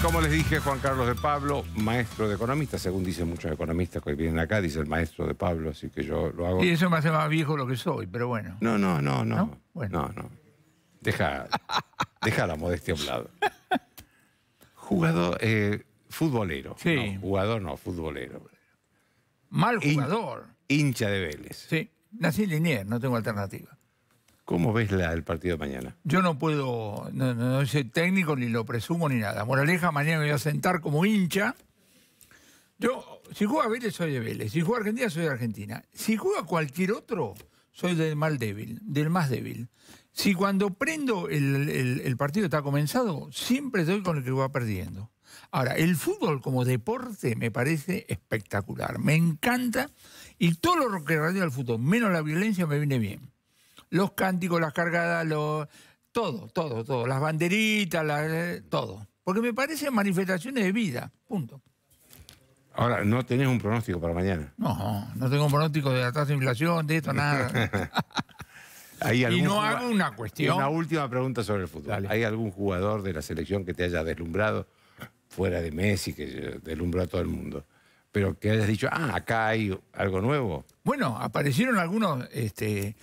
como les dije, Juan Carlos de Pablo, maestro de economista, según dicen muchos economistas que vienen acá, dice el maestro de Pablo, así que yo lo hago. Y eso me hace más viejo lo que soy, pero bueno. No, no, no, no. ¿No? No, Deja, deja la modestia a un lado. Jugador, eh, futbolero. jugador no, futbolero. Mal jugador. hincha de Vélez. Sí. Nací en Liniers, no tengo alternativa. ¿Cómo ves el partido de mañana? Yo no puedo, no, soy técnico ni lo presumo ni nada. Moraleja, mañana me voy a sentar como hincha. Yo, si juega Vélez, soy de Vélez. Si juega Argentina, soy de Argentina. Si juega cualquier otro, soy del más débil, del más débil. Si cuando prendo el, partido está comenzado, siempre doy con el que va perdiendo. Ahora, el fútbol como deporte me parece espectacular. Me encanta y todo lo que radia al fútbol, menos la violencia, me viene bien los cánticos, las cargadas, los, todo, todo, todo. Las banderitas, eh, todo. Porque me parecen manifestaciones de vida, punto. Ahora, ¿no tenés un pronóstico para mañana? No, no tengo un pronóstico de la tasa de inflación, de esto, nada. y no hago una cuestión. Una última pregunta sobre el fútbol. ¿Hay algún jugador de la selección que te haya deslumbrado, fuera de Messi, que deslumbró a todo el mundo? Pero que hayas dicho, ah, acá hay algo nuevo. Bueno, aparecieron algunos este,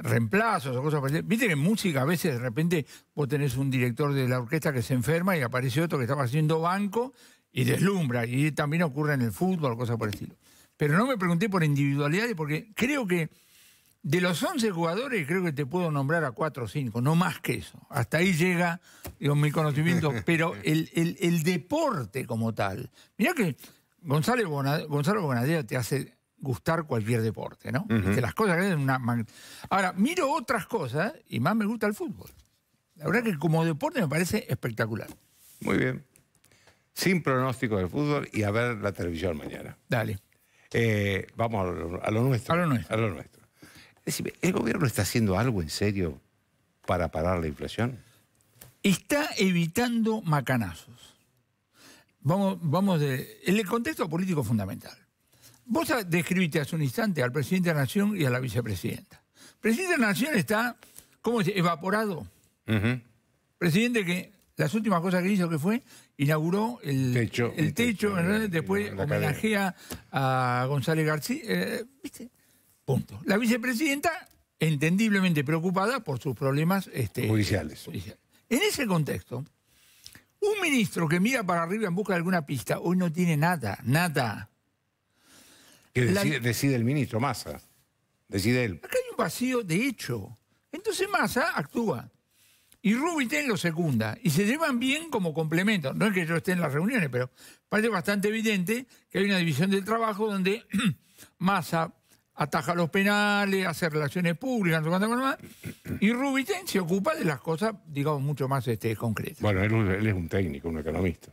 reemplazos o cosas parecidas. Viste que en música a veces de repente vos tenés un director de la orquesta que se enferma y aparece otro que estaba haciendo banco y deslumbra. Y también ocurre en el fútbol, cosas por el estilo. Pero no me pregunté por individualidades porque creo que de los 11 jugadores creo que te puedo nombrar a 4 o 5, no más que eso. Hasta ahí llega mi conocimiento. Pero el, el, deporte como tal. Mirá que Gonzalo Gonzalo te hace gustar cualquier deporte, ¿no? que las cosas una... Ahora, miro otras cosas y más me gusta el fútbol. La verdad que como deporte me parece espectacular. Muy bien. Sin pronóstico del fútbol y a ver la televisión mañana. Dale. Eh, vamos a lo, nuestro. A lo nuestro. ¿el gobierno está haciendo algo en serio para parar la inflación? Está evitando macanazos. Vamos, vamos de. El contexto político fundamental. Vos describiste hace un instante al presidente de la Nación y a la vicepresidenta. presidente de la Nación está, ¿cómo dice? Evaporado. Presidente que las últimas cosas que hizo que fue inauguró el techo, el techo, después homenajea a González García, eh, Punto. La vicepresidenta, entendiblemente preocupada por sus problemas este, judiciales. En ese contexto, un ministro que mira para arriba en busca de alguna pista, hoy no tiene nada, nada. Que decide, el ministro, Massa. Decide él. Acá hay un vacío de hecho. Entonces Massa actúa. Y Rubinstein lo secunda. Y se llevan bien como complemento. No es que yo esté en las reuniones, pero parece bastante evidente que hay una división del trabajo donde Massa ataja los penales, hace relaciones públicas, y Rubinstein se ocupa de las cosas, digamos, mucho más este, concretas. Bueno, él es un técnico, un economista.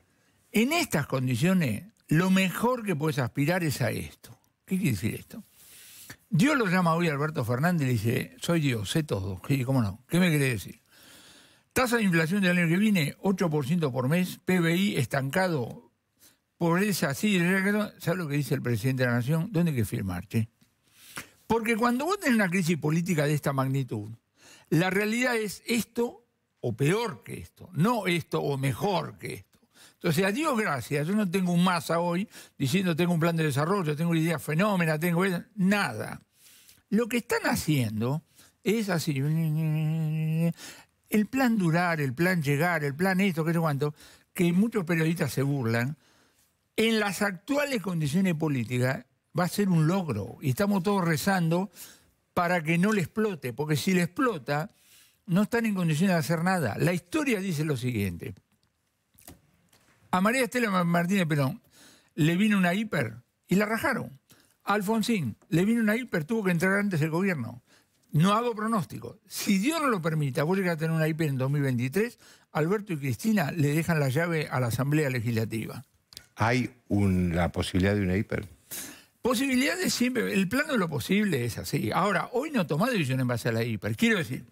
En estas condiciones, lo mejor que puedes aspirar es a esto. ¿Qué quiere decir esto? Dios lo llama hoy Alberto Fernández y le dice, soy Dios, sé todo. ¿Qué, ¿Cómo no? ¿Qué me quiere decir? Tasa de inflación del año que viene, 8% por mes, PBI estancado, pobreza así, ¿sabes lo que dice el presidente de la Nación? ¿Dónde hay que firmar, Porque cuando vos tenés una crisis política de esta magnitud, la realidad es esto o peor que esto, no esto o mejor que esto. Entonces, a Dios gracias, yo no tengo un masa hoy diciendo tengo un plan de desarrollo, tengo una idea fenómena, tengo nada. Lo que están haciendo es así. El plan durar, el plan llegar, el plan esto, qué sé cuánto, que muchos periodistas se burlan, en las actuales condiciones políticas va a ser un logro. Y estamos todos rezando para que no le explote, porque si le explota, no están en condiciones de hacer nada. La historia dice lo siguiente. A María Estela Martínez perón, le vino una hiper y la rajaron. Alfonsín le vino una hiper, tuvo que entrar antes el gobierno. No hago pronóstico. Si Dios no lo permita, vos a tener una hiper en 2023, Alberto y Cristina le dejan la llave a la Asamblea Legislativa. ¿Hay la posibilidad de una hiper? Posibilidades siempre, el plano de lo posible es así. Ahora, hoy no toma decisión en base a la hiper. Quiero decir,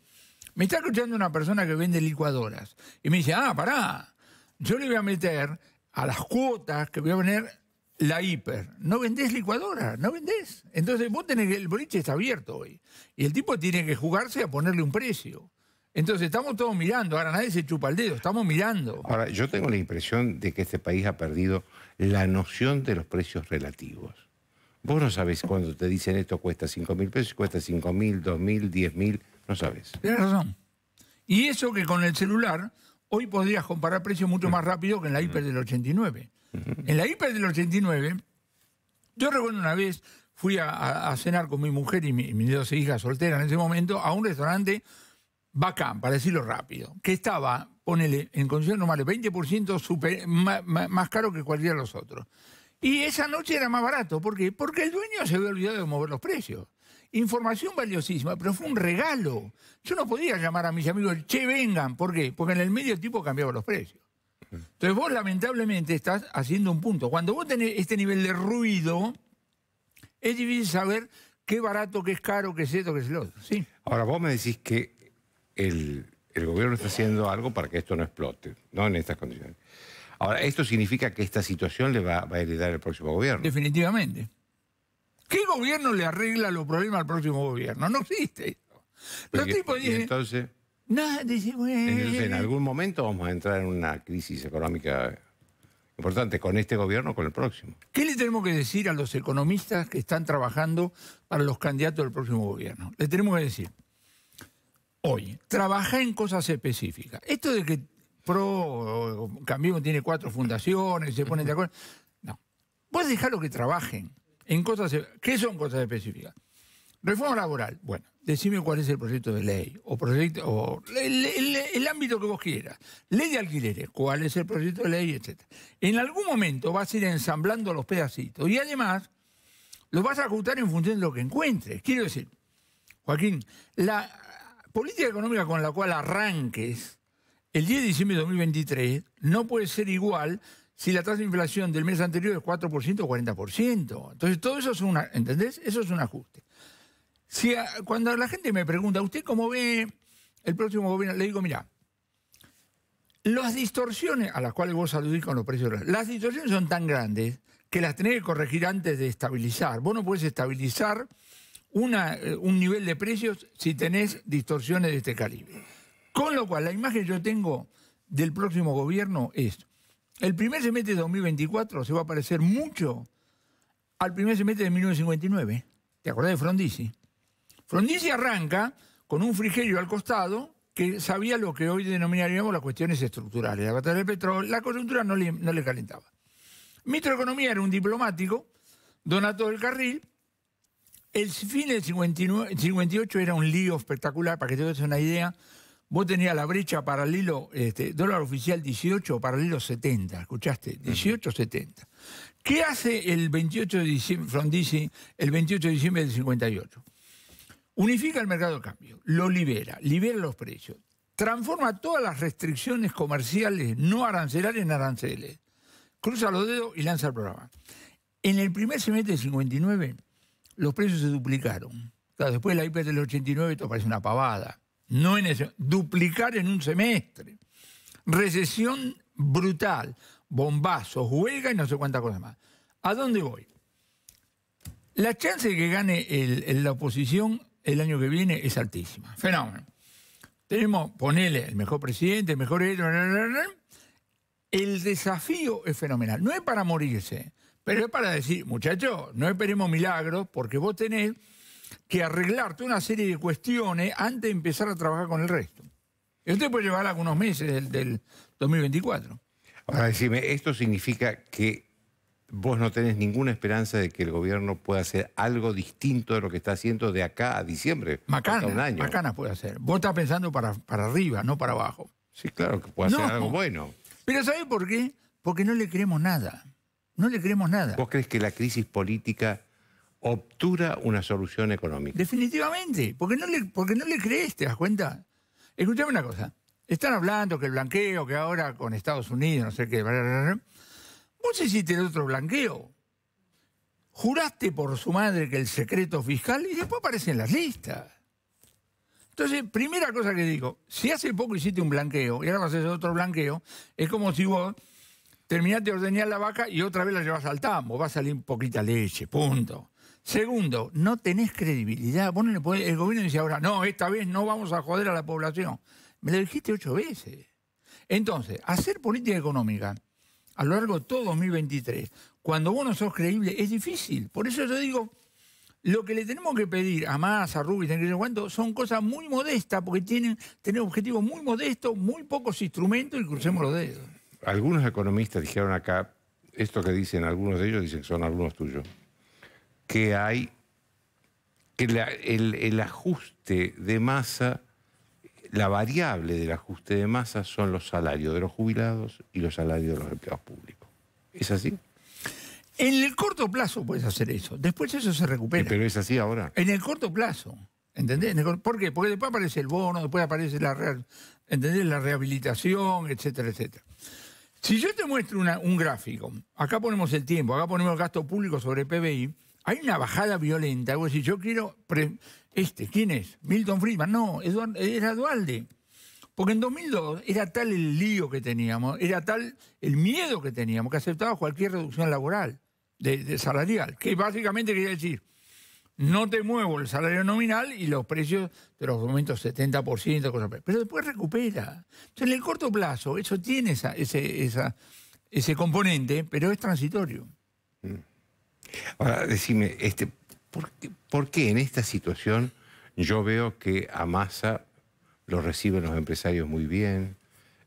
me está escuchando una persona que vende licuadoras y me dice, ah, pará, yo le voy a meter a las cuotas que voy a vender la hiper. No vendés licuadora, no vendés. Entonces vos tenés el boliche está abierto hoy. Y el tipo tiene que jugarse a ponerle un precio. Entonces estamos todos mirando, ahora nadie se chupa el dedo, estamos mirando. Ahora, yo tengo la impresión de que este país ha perdido la noción de los precios relativos. Vos no sabés cuando te dicen esto cuesta 5 mil pesos, cuesta 5 mil, 2 mil, 10 mil, no sabés. Tienes razón. Y eso que con el celular hoy podrías comparar precios mucho mm. más rápido que en la mm. hiper del 89. En la hiper del 89, yo recuerdo una vez, fui a, cenar con mi mujer y, mis dos hijas solteras en ese momento a un restaurante bacán, para decirlo rápido, que estaba, ponele, en condiciones normales, 20% más caro que cualquiera de los otros. Y esa noche era más barato. ¿Por qué? Porque el dueño se había olvidado de mover los precios información valiosísima, pero fue un regalo. Yo no podía llamar a mis amigos, che, vengan. ¿Por qué? Porque en el medio el tipo cambiaba los precios. Entonces vos lamentablemente estás haciendo un punto. Cuando vos tenés este nivel de ruido, es difícil saber qué barato, qué es caro, qué es esto, qué es lo otro. ¿sí? Ahora vos me decís que el, gobierno está haciendo algo para que esto no explote, ¿no? En estas condiciones. Ahora, esto significa que esta situación le va a heredar el próximo gobierno. Definitivamente. ¿Qué gobierno le arregla los problemas al próximo gobierno? No existe eso. entonces, en algún momento vamos a entrar en una crisis económica importante, con este gobierno o con el próximo. ¿Qué le tenemos que decir a los economistas que están trabajando para los candidatos del próximo gobierno? Le tenemos que decir, hoy, trabaja en cosas específicas. Esto de que Pro, Cambio tiene cuatro fundaciones, se ponen de acuerdo. No, vos dejarlo lo que trabajen cosas, e-, ¿qué son cosas específicas? Reforma laboral. Bueno, decime cuál es el proyecto de ley o proyecto o el, ámbito que vos quieras. Ley de alquileres, cuál es el proyecto de ley, etc. En algún momento vas a ir ensamblando los pedacitos y además los vas a ejecutar en función de lo que encuentres. Quiero decir, Joaquín, la política económica con la cual arranques el 10 de diciembre de 2023 no puede ser igual si la tasa de inflación del mes anterior es 4% o 40%. Entonces, todo eso es una, ¿entendés? Eso es un ajuste. Si cuando la gente me pregunta, ¿usted cómo ve el próximo gobierno? Le digo, mira, las distorsiones a las cuales vos aludís con los precios, las distorsiones son tan grandes que las tenés que corregir antes de estabilizar. Vos no podés estabilizar una, eh, un nivel de precios si tenés distorsiones de este calibre. Con lo cual, la imagen que yo tengo del próximo gobierno es el primer semestre de 2024 se va a parecer mucho al primer semestre de 1959. ¿Te acordás de Frondizi? Frondizi arranca con un frigerio al costado que sabía lo que hoy denominaríamos las cuestiones estructurales. La batalla del petróleo, la coyuntura no le, calentaba. Ministro Economía era un diplomático, Donato del Carril. El fin del 59, 58 era un lío espectacular, para que te des una idea. Vos tenías la brecha paralelo, este, dólar oficial 18, paralelo 70, ¿escuchaste? 18, 70. ¿Qué hace el 28 de diciembre, el 28 de diciembre del 58? Unifica el mercado de cambio, lo libera, libera los precios, transforma todas las restricciones comerciales no arancelarias en aranceles, cruza los dedos y lanza el programa. En el primer semestre del 59, los precios se duplicaron. después la IP del 89, parece una pavada no en ese... duplicar en un semestre. Recesión brutal, bombazos, juega y no sé cuántas cosas más. ¿A dónde voy? La chance de que gane la oposición el año que viene es altísima. Fenómeno. Tenemos, ponele, el mejor presidente, el mejor... El desafío es fenomenal. No es para morirse, pero es para decir, muchachos, no esperemos milagros porque vos tenés que arreglarte una serie de cuestiones antes de empezar a trabajar con el resto. Esto puede llevar algunos meses del, 2024. Ahora, decime, ¿esto significa que vos no tenés ninguna esperanza de que el gobierno pueda hacer algo distinto de lo que está haciendo de acá a diciembre. Macana, un año. Macana puede hacer. Vos estás pensando para, para arriba, no para abajo. Sí, claro, que puede hacer algo bueno. Pero ¿sabés por qué? Porque no le creemos nada. No le creemos nada. ¿Vos crees que la crisis política obtura una solución económica. Definitivamente, porque no le, porque no le crees, ¿te das cuenta? Escuchame una cosa. Están hablando que el blanqueo, que ahora con Estados Unidos, no sé qué. Vos hiciste el otro blanqueo. Juraste por su madre que el secreto fiscal y después aparecen las listas. Entonces, primera cosa que digo, si hace poco hiciste un blanqueo y ahora vas a hacer otro blanqueo, es como si vos terminaste de ordenar la vaca y otra vez la llevas al tambo, va a salir poquita leche, punto. Segundo, no tenés credibilidad. el gobierno dice ahora, no, esta vez no vamos a joder a la población. Me lo dijiste ocho veces. Entonces, hacer política económica a lo largo de todo 2023, cuando vos no sos creíble, es difícil. Por eso yo digo, lo que le tenemos que pedir a Massa, a Rubis, a cuánto, son cosas muy modestas, porque tienen, tener objetivos muy modestos, muy pocos instrumentos y crucemos los dedos. Algunos economistas dijeron acá, esto que dicen algunos de ellos, dicen son algunos tuyos, que hay, que el, ajuste de masa, la variable del ajuste de masa son los salarios de los jubilados y los salarios de los empleados públicos. ¿Es así? En el corto plazo puedes hacer eso. Después eso se recupera. Eh, pero es así ahora. En el corto plazo. ¿Entendés? ¿Por qué? Porque después aparece el bono, después aparece la, la rehabilitación, etcétera, etcétera. Si yo te muestro un gráfico, acá ponemos el tiempo, acá ponemos el gasto público sobre PBI, hay una bajada violenta. Vos decís, yo quiero... Este, ¿quién es? Milton Friedman. No, era Dualde. Porque en 2002 era tal el lío que teníamos, era tal el miedo que teníamos, que aceptaba cualquier reducción laboral, de, salarial, que básicamente quería decir, no te muevo el salario nominal y los precios de los momentos 70%, cosas, pero después recupera. Entonces, en el corto plazo, eso tiene ese, componente, pero es transitorio. Mm. Ahora, decime, este, ¿por, qué, en esta situación yo veo que a Massa lo reciben los empresarios muy bien?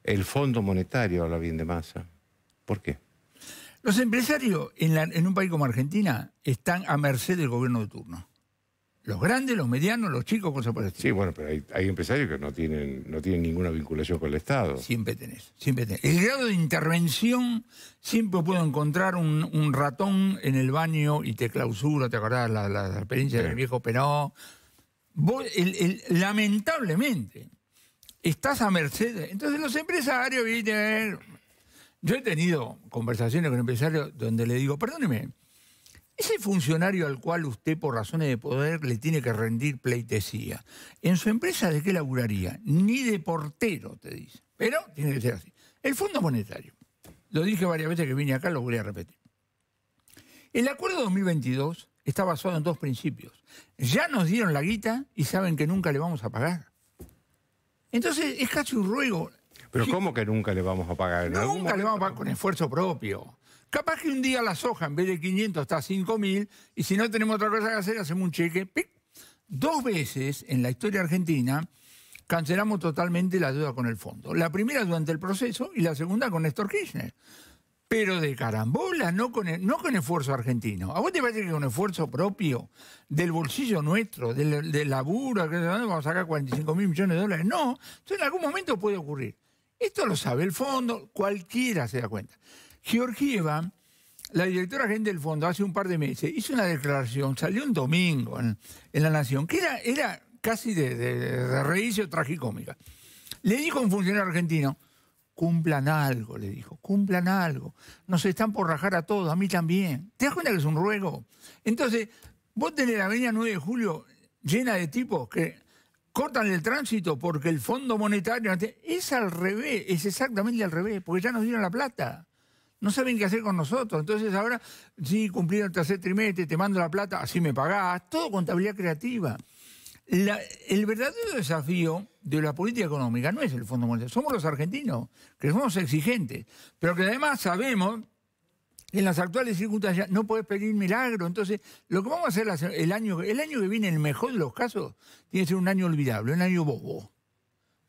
El Fondo Monetario habla bien de Massa. ¿Por qué? Los empresarios en, un país como Argentina están a merced del gobierno de turno. Los grandes, los medianos, los chicos, cosas por el estilo. Sí, bueno, pero hay, empresarios que no tienen, no tienen ninguna vinculación con el Estado. Siempre tenés, siempre tenés. El grado de intervención, siempre puedo encontrar un, ratón en el baño y te clausura, ¿te acordás? La, la, experiencia del viejo Perón. Vos, lamentablemente, estás a merced. Entonces los empresarios, ¿viste? yo he tenido conversaciones con empresarios donde le digo, perdóneme, ese funcionario al cual usted por razones de poder le tiene que rendir pleitesía, ¿en su empresa de qué laburaría? Ni de portero, te dice. Pero tiene que ser así. El Fondo Monetario, lo dije varias veces que vine acá, lo voy a repetir. El acuerdo 2022 está basado en dos principios. Ya nos dieron la guita y saben que nunca le vamos a pagar. Entonces es casi un ruego. Pero ¿cómo que nunca le vamos a pagar? Nunca le vamos a pagar con esfuerzo propio. Capaz que un día la soja en vez de 500 está a 5.000 y si no tenemos otra cosa que hacer, hacemos un cheque. Dos veces en la historia argentina cancelamos totalmente la deuda con el fondo. La primera durante el proceso y la segunda con Néstor Kirchner. Pero de carambola, no con, e, no con esfuerzo argentino. ¿A vos te parece que con esfuerzo propio, del bolsillo nuestro, del, del laburo, vamos a sacar 45 mil millones de dólares? No, Entonces, en algún momento puede ocurrir. Esto lo sabe el fondo, cualquiera se da cuenta. Georgieva, la directora gente del fondo, hace un par de meses, hizo una declaración, salió un domingo en, La Nación, que era, casi de, de, de tragicómica. Le dijo a un funcionario argentino, cumplan algo, le dijo, cumplan algo. Nos están por rajar a todos, a mí también. ¿Te das cuenta que es un ruego? Entonces, vos tenés la avenida 9 de julio llena de tipos que cortan el tránsito porque el Fondo Monetario... Es al revés, es exactamente al revés, porque ya nos dieron la plata no saben qué hacer con nosotros. Entonces ahora, sí, cumplieron el tercer trimestre, te mando la plata, así me pagás, todo contabilidad creativa. el verdadero desafío de la política económica no es el Fondo Monetario, somos los argentinos, que somos exigentes, pero que además sabemos que en las actuales circunstancias no puedes pedir milagro. Entonces, lo que vamos a hacer el año, el año que viene, el mejor de los casos, tiene que ser un año olvidable, un año bobo.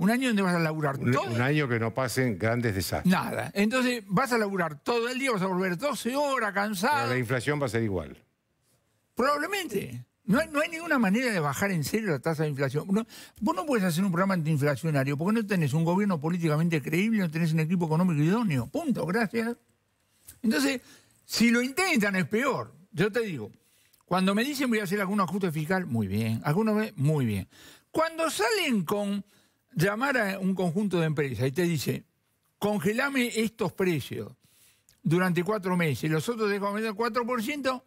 Un año donde vas a laburar todo. Un año que no pasen grandes desastres. Nada. Entonces vas a laburar todo el día, vas a volver 12 horas cansado. Pero la inflación va a ser igual. Probablemente. No hay, no hay, ninguna manera de bajar en serio la tasa de inflación. No, vos no puedes hacer un programa antiinflacionario porque no tenés un gobierno políticamente creíble, no tenés un equipo económico idóneo. Punto, gracias. Entonces, si lo intentan es peor. Yo te digo, cuando me dicen voy a hacer algún ajuste fiscal, muy bien. Algunos muy bien. Cuando salen con llamar a un conjunto de empresas y te dice, congelame estos precios durante cuatro meses, y los otros dejo aumentar 4%,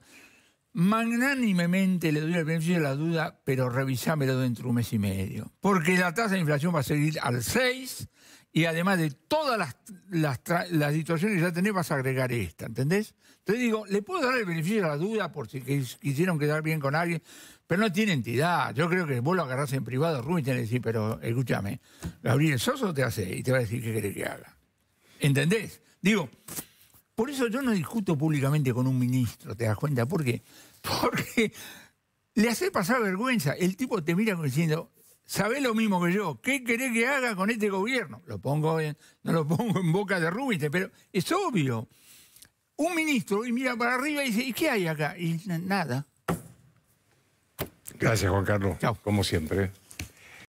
magnánimemente le doy el beneficio de la duda, pero revisámelo dentro de un mes y medio. Porque la tasa de inflación va a seguir al 6% y además de todas las, las, situaciones que ya tenés, vas a agregar esta, ¿entendés? Entonces digo, le puedo dar el beneficio de la duda por si quisieron quedar bien con alguien, pero no tiene entidad. Yo creo que vos lo agarrás en privado, Rubí y le pero escúchame, Gabriel Soso te hace y te va a decir qué querés que haga. ¿Entendés? Digo, por eso yo no discuto públicamente con un ministro, ¿te das cuenta? ¿Por qué? Porque le hace pasar vergüenza. El tipo te mira diciendo, sabés lo mismo que yo, ¿qué querés que haga con este gobierno? Lo pongo no lo pongo en boca de Rubinstein, pero es obvio. Un ministro y mira para arriba y dice, ¿y qué hay acá? Y nada. Gracias, Juan Carlos. Como siempre.